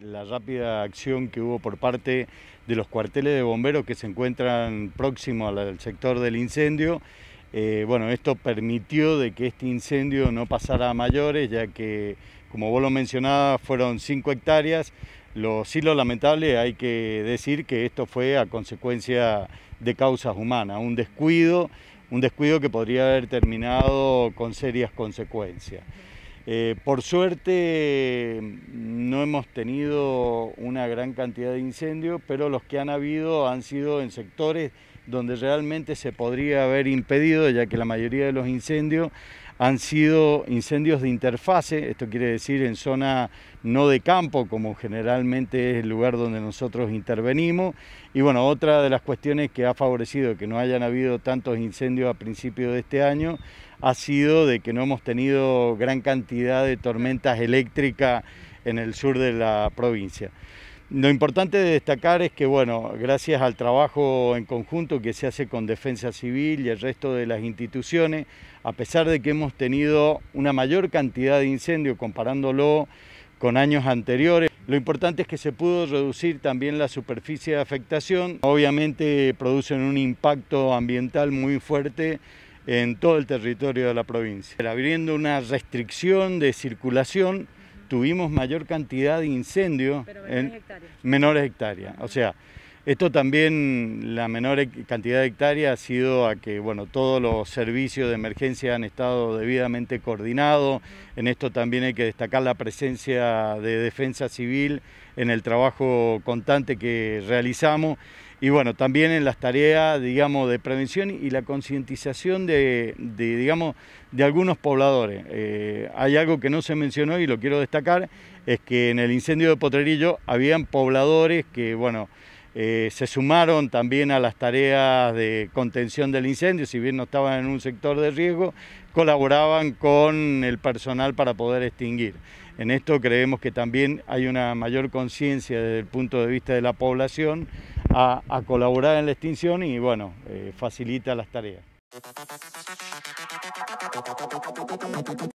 la rápida acción que hubo por parte de los cuarteles de bomberos que se encuentran próximos al sector del incendio. Eh, bueno, esto permitió de que este incendio no pasara a mayores, ya que, como vos lo mencionabas, fueron 5 hectáreas. Lo, sí lo lamentable hay que decir que esto fue a consecuencia de causas humanas, un descuido, un descuido que podría haber terminado con serias consecuencias. Eh, por suerte no hemos tenido una gran cantidad de incendios, pero los que han habido han sido en sectores donde realmente se podría haber impedido, ya que la mayoría de los incendios han sido incendios de interfase, esto quiere decir en zona no de campo, como generalmente es el lugar donde nosotros intervenimos. Y bueno, otra de las cuestiones que ha favorecido que no hayan habido tantos incendios a principios de este año ha sido de que no hemos tenido gran cantidad de tormentas eléctricas en el sur de la provincia. Lo importante de destacar es que, bueno, gracias al trabajo en conjunto que se hace con Defensa Civil y el resto de las instituciones, a pesar de que hemos tenido una mayor cantidad de incendios comparándolo con años anteriores, lo importante es que se pudo reducir también la superficie de afectación. Obviamente producen un impacto ambiental muy fuerte en todo el territorio de la provincia. Abriendo una restricción de circulación, tuvimos mayor cantidad de incendios en menores hectáreas. O sea, esto también, la menor cantidad de hectáreas ha sido a que bueno, todos los servicios de emergencia han estado debidamente coordinados. En esto también hay que destacar la presencia de defensa civil en el trabajo constante que realizamos. Y bueno, también en las tareas, digamos, de prevención y la concientización de, digamos, de algunos pobladores. Eh, hay algo que no se mencionó y lo quiero destacar, es que en el incendio de Potrerillo habían pobladores que, bueno, eh, se sumaron también a las tareas de contención del incendio, si bien no estaban en un sector de riesgo, colaboraban con el personal para poder extinguir. En esto creemos que también hay una mayor conciencia desde el punto de vista de la población a, colaborar en la extinción y bueno, eh, facilita las tareas.